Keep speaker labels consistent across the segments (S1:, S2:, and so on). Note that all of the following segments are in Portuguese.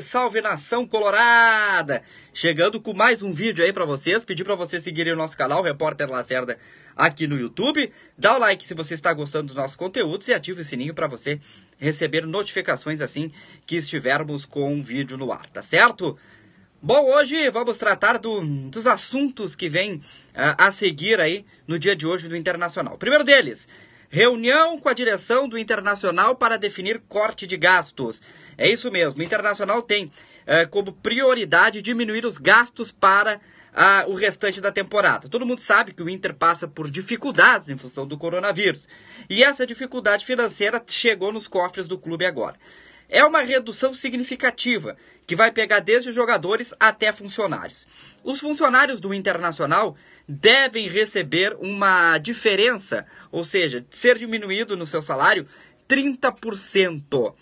S1: Salve nação colorada! Chegando com mais um vídeo aí para vocês. Pedi para vocês seguirem o nosso canal, Repórter Lacerda, aqui no YouTube. Dá o like se você está gostando dos nossos conteúdos e ative o sininho para você receber notificações assim que estivermos com um vídeo no ar, tá certo? Bom, hoje vamos tratar do, dos assuntos que vêm uh, a seguir aí no dia de hoje do Internacional. primeiro deles, reunião com a direção do Internacional para definir corte de gastos. É isso mesmo. O Internacional tem é, como prioridade diminuir os gastos para a, ah, o restante da temporada. Todo mundo sabe que o Inter passa por dificuldades em função do coronavírus. E essa dificuldade financeira chegou nos cofres do clube agora. É uma redução significativa, que vai pegar desde jogadores até funcionários. Os funcionários do Internacional devem receber uma diferença, ou seja, ser diminuído no seu salário 30%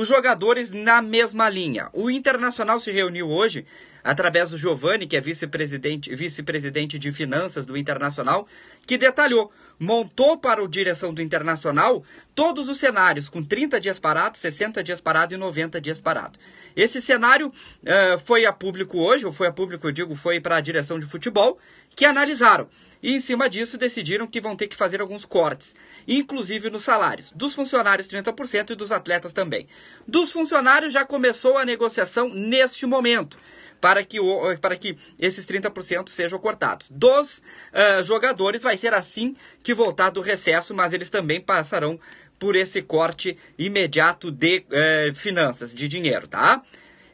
S1: os jogadores na mesma linha. O Internacional se reuniu hoje através do Giovanni, que é vice-presidente vice de finanças do Internacional, que detalhou, montou para o direção do Internacional todos os cenários, com 30 dias parado, 60 dias parado e 90 dias parado. Esse cenário uh, foi a público hoje, ou foi a público, eu digo, foi para a direção de futebol, que analisaram. E em cima disso decidiram que vão ter que fazer alguns cortes, inclusive nos salários. Dos funcionários 30% e dos atletas também. Dos funcionários já começou a negociação neste momento para que, o, eh, para que esses 30% sejam cortados. Dos uh, jogadores, vai ser assim que voltar do recesso, mas eles também passarão por esse corte imediato de uh, finanças, de dinheiro, tá?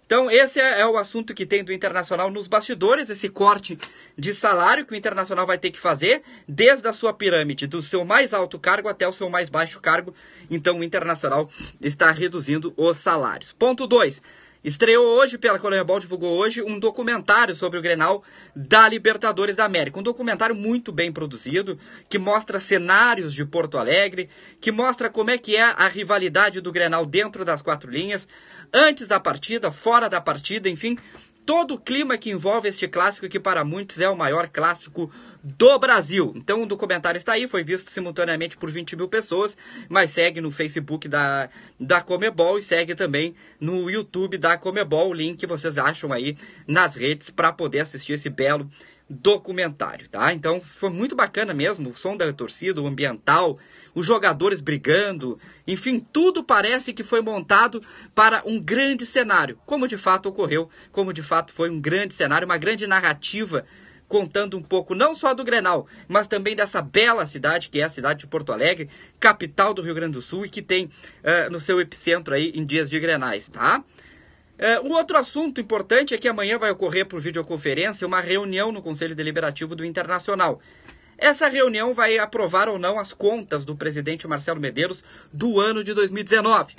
S1: Então, esse é, é o assunto que tem do Internacional nos bastidores, esse corte de salário que o Internacional vai ter que fazer, desde a sua pirâmide, do seu mais alto cargo até o seu mais baixo cargo. Então, o Internacional está reduzindo os salários. Ponto 2. Estreou hoje pela Colônia divulgou hoje um documentário sobre o Grenal da Libertadores da América. Um documentário muito bem produzido, que mostra cenários de Porto Alegre, que mostra como é que é a rivalidade do Grenal dentro das quatro linhas, antes da partida, fora da partida, enfim, todo o clima que envolve este clássico, que para muitos é o maior clássico do Brasil. Então o documentário está aí, foi visto simultaneamente por 20 mil pessoas, mas segue no Facebook da, da Comebol e segue também no YouTube da Comebol, o link que vocês acham aí nas redes para poder assistir esse belo documentário, tá? Então foi muito bacana mesmo, o som da torcida, o ambiental, os jogadores brigando, enfim, tudo parece que foi montado para um grande cenário, como de fato ocorreu, como de fato foi um grande cenário, uma grande narrativa contando um pouco não só do Grenal, mas também dessa bela cidade que é a cidade de Porto Alegre, capital do Rio Grande do Sul e que tem uh, no seu epicentro aí em dias de Grenais, tá? Uh, um outro assunto importante é que amanhã vai ocorrer por videoconferência uma reunião no Conselho Deliberativo do Internacional. Essa reunião vai aprovar ou não as contas do presidente Marcelo Medeiros do ano de 2019.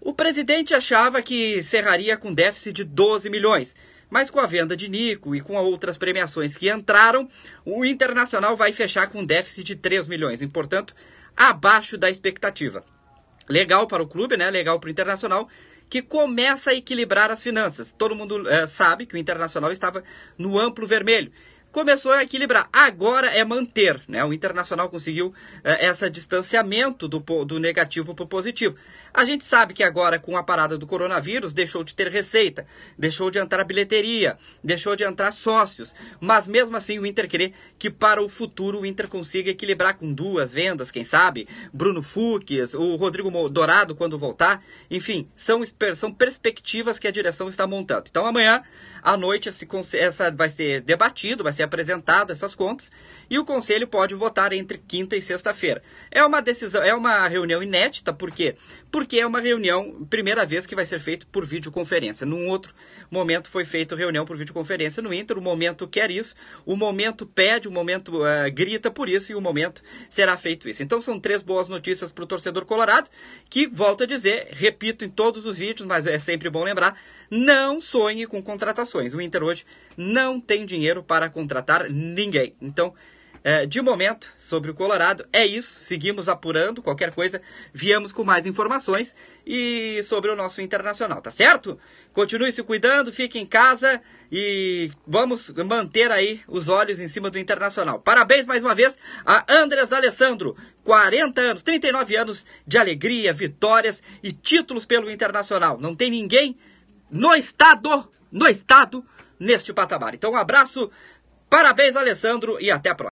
S1: O presidente achava que cerraria com déficit de 12 milhões, mas com a venda de Nico e com outras premiações que entraram, o Internacional vai fechar com déficit de 3 milhões, e, portanto, abaixo da expectativa. Legal para o clube, né? Legal para o Internacional, que começa a equilibrar as finanças. Todo mundo é, sabe que o Internacional estava no amplo vermelho começou a equilibrar. Agora é manter, né? O Internacional conseguiu uh, eh, esse distanciamento do, do negativo para o positivo. A gente sabe que agora, com a parada do coronavírus, deixou de ter receita, deixou de entrar bilheteria, deixou de entrar sócios. Mas mesmo assim, o Inter crê que para o futuro o Inter consiga equilibrar com duas vendas, quem sabe? Bruno Fuques, o Rodrigo Dourado quando voltar. Enfim, são, são perspectivas que a direção está montando. Então amanhã à noite esse, essa vai ser debatido, vai ser apresentado essas contas e o conselho pode votar entre quinta e sexta-feira. É uma decisão, é uma reunião inédita, por quê? Porque é uma reunião, primeira vez que vai ser feito por videoconferência. Num outro momento foi feito reunião por videoconferência no Inter, o momento quer isso, o momento pede, o momento uh, grita por isso e o momento será feito isso. Então são três boas notícias para o torcedor colorado, que, volto a dizer, repito em todos os vídeos, mas é sempre bom lembrar, não sonhe com contratações. O Inter hoje não tem dinheiro para contratar contratar ninguém. Então, é, de momento, sobre o Colorado, é isso. Seguimos apurando qualquer coisa. Viemos com mais informações e sobre o nosso internacional, tá certo? Continue se cuidando, fique em casa e vamos manter aí os olhos em cima do internacional. Parabéns mais uma vez a Andres Alessandro, 40 anos, 39 anos de alegria, vitórias e títulos pelo internacional. Não tem ninguém no estado, no estado neste patamar. Então, um abraço Parabéns, Alessandro, e até a próxima.